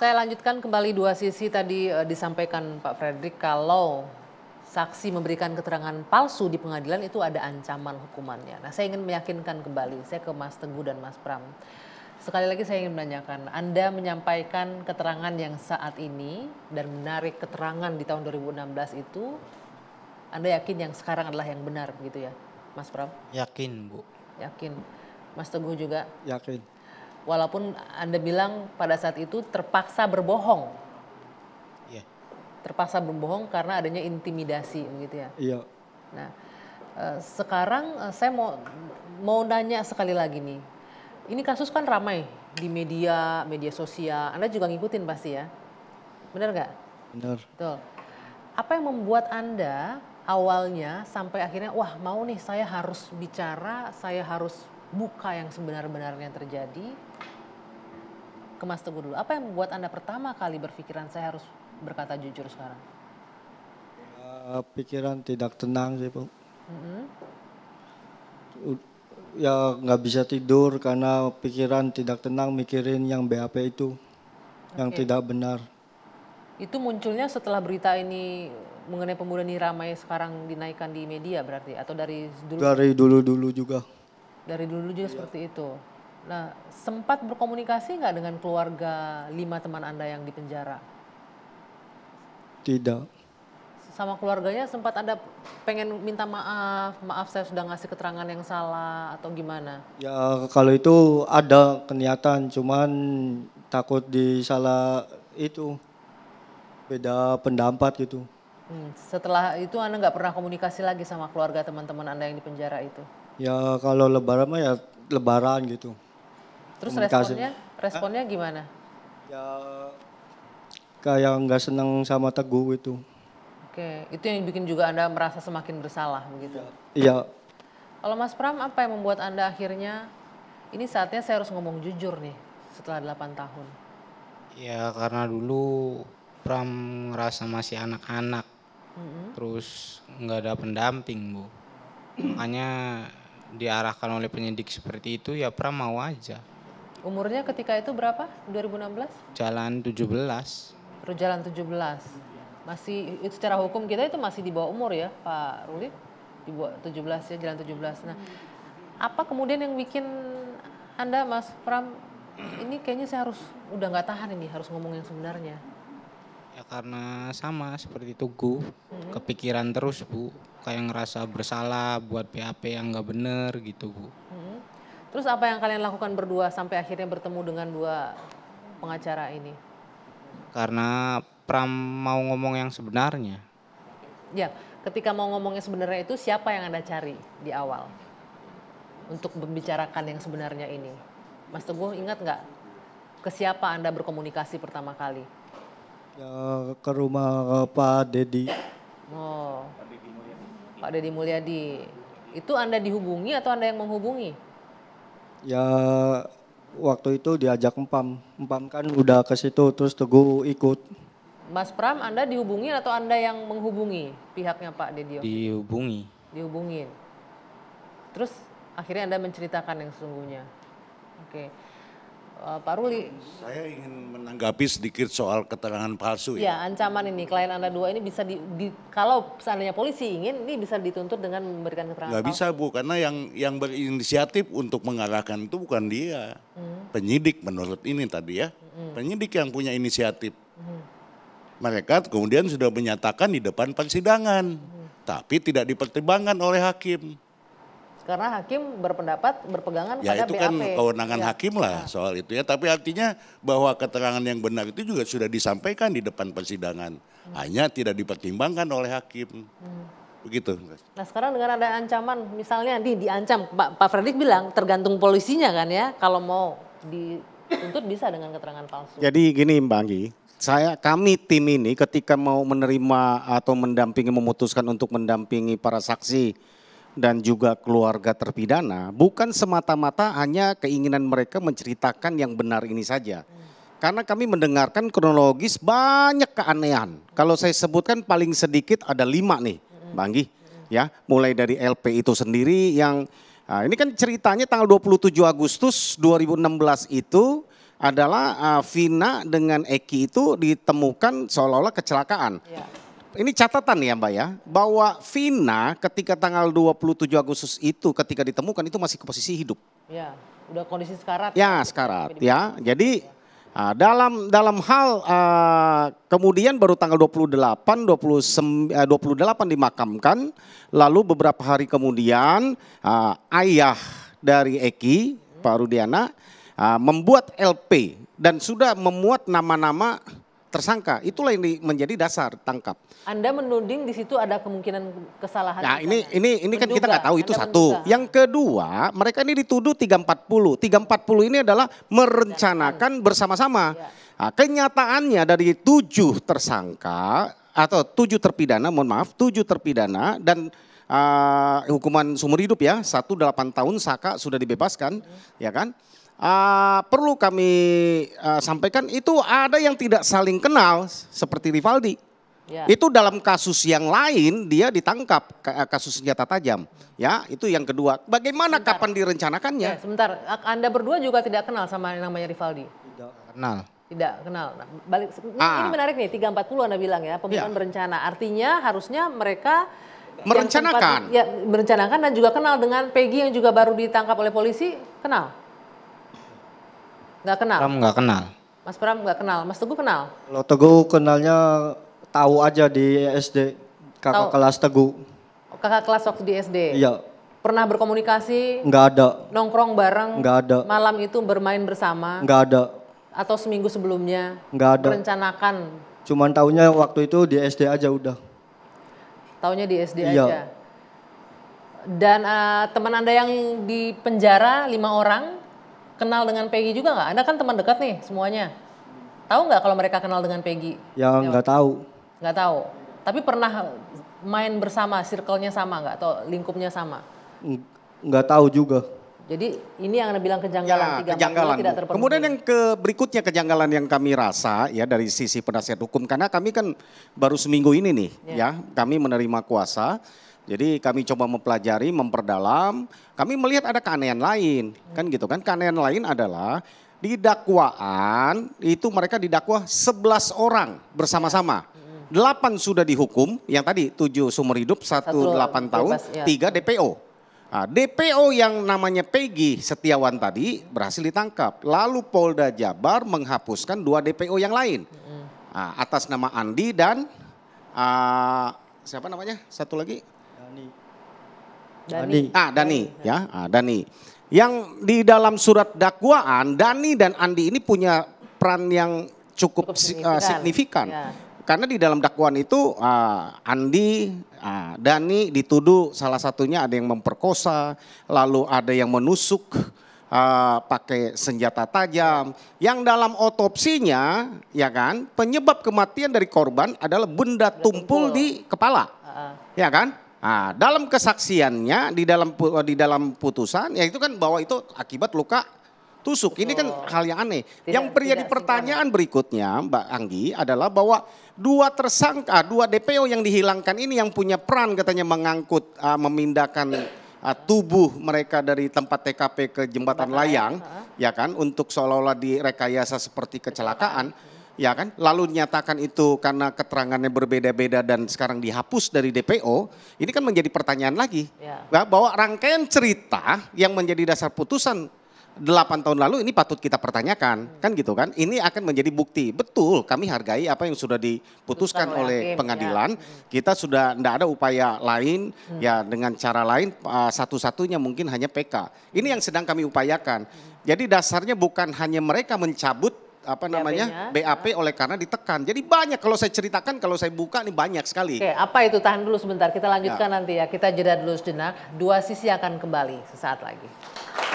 Saya lanjutkan kembali dua sisi tadi uh, disampaikan Pak Fredrik kalau saksi memberikan keterangan palsu di pengadilan itu ada ancaman hukumannya. Nah, saya ingin meyakinkan kembali, saya ke Mas Teguh dan Mas Pram. Sekali lagi saya ingin menanyakan, Anda menyampaikan keterangan yang saat ini dan menarik keterangan di tahun 2016 itu, Anda yakin yang sekarang adalah yang benar begitu ya, Mas Pram? Yakin, Bu. Yakin. Mas Teguh juga? Yakin walaupun Anda bilang pada saat itu terpaksa berbohong. Yeah. Terpaksa berbohong karena adanya intimidasi begitu ya. Iya. Yeah. Nah, eh, sekarang eh, saya mau mau nanya sekali lagi nih. Ini kasus kan ramai di media, media sosial. Anda juga ngikutin pasti ya. Benar nggak? Benar. Betul. Apa yang membuat Anda awalnya sampai akhirnya wah mau nih saya harus bicara, saya harus buka yang sebenar-benarnya terjadi. Ke Mas Teguh dulu, apa yang membuat Anda pertama kali berpikiran saya harus berkata jujur sekarang? Eh, pikiran tidak tenang sih, bu. Mm -hmm. Ya nggak bisa tidur karena pikiran tidak tenang mikirin yang BAP itu, okay. yang tidak benar. Itu munculnya setelah berita ini mengenai pembunuhan ini ramai sekarang dinaikkan di media berarti atau dari dulu? Dari dulu-dulu juga dari dulu juga iya. seperti itu. Nah, sempat berkomunikasi nggak dengan keluarga lima teman Anda yang di penjara? Tidak. Sama keluarganya sempat ada pengen minta maaf, maaf saya sudah ngasih keterangan yang salah atau gimana? Ya kalau itu ada kenyataan, cuman takut di disalah itu, beda pendapat gitu. Hmm, setelah itu Anda nggak pernah komunikasi lagi sama keluarga teman-teman Anda yang di penjara itu? Ya kalau lebaran mah ya lebaran gitu. Terus Komunikasi. responnya, responnya gimana? Ya kayak nggak senang sama Teguh itu. Oke, itu yang bikin juga Anda merasa semakin bersalah begitu? Ya, iya. Kalau Mas Pram, apa yang membuat Anda akhirnya, ini saatnya saya harus ngomong jujur nih setelah 8 tahun? Ya karena dulu Pram ngerasa masih anak-anak, mm -hmm. terus nggak ada pendamping Bu. Makanya diarahkan oleh penyidik seperti itu ya pram mau aja. Umurnya ketika itu berapa? 2016? Jalan 17. Terus jalan 17. Masih secara hukum kita itu masih di bawah umur ya, Pak Ruli? Di bawah 17 ya, jalan 17. Nah, apa kemudian yang bikin Anda Mas Pram ini kayaknya saya harus udah nggak tahan ini, harus ngomong yang sebenarnya. Ya karena sama seperti Tugu, hmm. kepikiran terus Bu, kayak ngerasa bersalah buat PHP yang nggak bener gitu Bu. Hmm. Terus apa yang kalian lakukan berdua sampai akhirnya bertemu dengan dua pengacara ini? Karena Pram mau ngomong yang sebenarnya. Ya, ketika mau ngomong yang sebenarnya itu siapa yang Anda cari di awal? Untuk membicarakan yang sebenarnya ini. Mas Teguh ingat nggak ke siapa Anda berkomunikasi pertama kali? Ya, ke rumah eh, Pak Dedi. Oh. Pak Dedi Mulyadi. Itu Anda dihubungi atau Anda yang menghubungi? Ya waktu itu diajak Empam. Empam kan udah ke situ terus Teguh ikut. Mas Pram, Anda dihubungi atau Anda yang menghubungi pihaknya Pak Dedi? Dihubungi. Dihubungin. Terus akhirnya Anda menceritakan yang sesungguhnya. Oke. Okay. Eh, Pak Ruli. Saya ingin menanggapi sedikit soal keterangan palsu ya. Ya, ancaman ini klien Anda dua ini bisa di, di kalau seandainya polisi ingin ini bisa dituntut dengan memberikan keterangan. Gak palsu. bisa Bu, karena yang yang berinisiatif untuk mengarahkan itu bukan dia. Hmm. Penyidik menurut ini tadi ya. Hmm. Penyidik yang punya inisiatif. Hmm. Mereka kemudian sudah menyatakan di depan persidangan, hmm. tapi tidak dipertimbangkan oleh hakim. Karena hakim berpendapat berpegangan ya, pada itu kan kewenangan ya. hakim lah iya. soal itu ya. Tapi artinya bahwa keterangan yang benar itu juga sudah disampaikan di depan persidangan. Hmm. Hanya tidak dipertimbangkan oleh hakim. Hmm. Begitu. Nah sekarang dengan ada ancaman misalnya di diancam. Pak, Pak Fredrik bilang tergantung polisinya kan ya. Kalau mau dituntut bisa dengan keterangan palsu. Jadi gini Mbak Anggi, saya kami tim ini ketika mau menerima atau mendampingi memutuskan untuk mendampingi para saksi dan juga keluarga terpidana bukan semata-mata hanya keinginan mereka menceritakan yang benar ini saja. Karena kami mendengarkan kronologis banyak keanehan. Kalau saya sebutkan paling sedikit ada lima nih, Banggi, Ya, mulai dari LP itu sendiri yang nah ini kan ceritanya tanggal 27 Agustus 2016 itu adalah ah, Vina dengan Eki itu ditemukan seolah-olah kecelakaan. Ya ini catatan ya Mbak ya, bahwa Vina ketika tanggal 27 Agustus itu ketika ditemukan itu masih ke posisi hidup. Ya, udah kondisi sekarat. Ya, sekarat ya. Jadi Uh, dalam dalam hal uh, kemudian baru tanggal 28 29, uh, 28 dimakamkan lalu beberapa hari kemudian uh, ayah dari Eki Pak Rudiana uh, membuat LP dan sudah memuat nama-nama tersangka. Itulah yang di, menjadi dasar tangkap. Anda menuding di situ ada kemungkinan kesalahan. Nah, ini kan? ini ini kan kita nggak tahu itu Anda satu. Menduga. Yang kedua, mereka ini dituduh 340. 340 ini adalah merencanakan bersama-sama. Iya. Nah, kenyataannya dari tujuh tersangka atau tujuh terpidana, mohon maaf, tujuh terpidana dan uh, hukuman seumur hidup ya, satu delapan tahun Saka sudah dibebaskan, hmm. ya kan? uh, perlu kami uh, sampaikan itu ada yang tidak saling kenal seperti Rivaldi. Ya. Itu dalam kasus yang lain dia ditangkap ah, kasus senjata tajam. Ya, itu yang kedua. Bagaimana sebentar. kapan direncanakannya? Ya, sebentar, Anda berdua juga tidak kenal sama yang namanya Rivaldi. Tidak kenal. Tidak kenal. Nah, balik ah. ini menarik nih 340 Anda bilang ya, pembunuhan ya. berencana. Artinya harusnya mereka merencanakan. Sempat, ya, merencanakan dan juga kenal dengan Peggy yang juga baru ditangkap oleh polisi, kenal. Nggak kenal? Pram kenal. Mas Pram nggak kenal, Mas Teguh kenal? Kalau Teguh kenalnya tahu aja di SD, kakak tau. kelas Teguh. Oh, kakak kelas waktu di SD? Iya. Pernah berkomunikasi? Nggak ada. Nongkrong bareng? Nggak ada. Malam itu bermain bersama? Nggak ada. Atau seminggu sebelumnya? Nggak ada. Merencanakan? Cuman tahunya waktu itu di SD aja udah. Tahunya di SD iya. aja? Dan uh, teman Anda yang di penjara lima orang? kenal dengan Peggy juga nggak? Anda kan teman dekat nih semuanya. Tahu nggak kalau mereka kenal dengan Peggy? Ya nggak tahu. Nggak tahu. Tapi pernah main bersama, circle-nya sama nggak? Atau lingkupnya sama? Nggak tahu juga. Jadi ini yang Anda bilang kejanggalan, ya, kejanggalan. tidak terpenuhi. Kemudian yang ke berikutnya kejanggalan yang kami rasa ya dari sisi penasihat hukum karena kami kan baru seminggu ini nih ya, ya kami menerima kuasa jadi kami coba mempelajari, memperdalam, kami melihat ada keanehan lain, kan gitu kan. Keanehan lain adalah di dakwaan itu mereka didakwa 11 orang bersama-sama. 8 sudah dihukum, yang tadi 7 sumber hidup, 1, 8 tahun, iya. tiga 3 DPO. Nah, DPO yang namanya Peggy Setiawan tadi berhasil ditangkap. Lalu Polda Jabar menghapuskan dua DPO yang lain. Nah, atas nama Andi dan uh, siapa namanya? Satu lagi Dani. Ah, Dani ya. ya, ah, Dani. Yang di dalam surat dakwaan Dani dan Andi ini punya peran yang cukup, cukup signifikan. Uh, signifikan. Ya. Karena di dalam dakwaan itu uh, Andi, uh, Dani dituduh salah satunya ada yang memperkosa, lalu ada yang menusuk uh, pakai senjata tajam. Yang dalam otopsinya, ya kan, penyebab kematian dari korban adalah benda tumpul, di kepala, ya kan? Nah, dalam kesaksiannya di dalam di dalam putusan ya itu kan bahwa itu akibat luka tusuk. Ini kan hal yang aneh. Tidak, yang menjadi pertanyaan sempurna. berikutnya Mbak Anggi adalah bahwa dua tersangka, dua DPO yang dihilangkan ini yang punya peran katanya mengangkut uh, memindahkan uh, tubuh mereka dari tempat TKP ke jembatan layang, ya kan, untuk seolah-olah direkayasa seperti kecelakaan ya kan? Lalu nyatakan itu karena keterangannya berbeda-beda dan sekarang dihapus dari DPO, ini kan menjadi pertanyaan lagi. Ya. Nah, bahwa rangkaian cerita yang menjadi dasar putusan 8 tahun lalu ini patut kita pertanyakan, hmm. kan gitu kan? Ini akan menjadi bukti. Betul, kami hargai apa yang sudah diputuskan Putusan oleh hakim, ya. pengadilan. Ya. Kita sudah tidak ada upaya lain hmm. ya dengan cara lain eh, satu-satunya mungkin hanya PK. Ini yang sedang kami upayakan. Hmm. Jadi dasarnya bukan hanya mereka mencabut apa namanya BAP oleh karena ditekan. Jadi banyak kalau saya ceritakan kalau saya buka nih banyak sekali. Oke, apa itu tahan dulu sebentar. Kita lanjutkan ya. nanti ya. Kita jeda dulu sejenak. Dua sisi akan kembali sesaat lagi.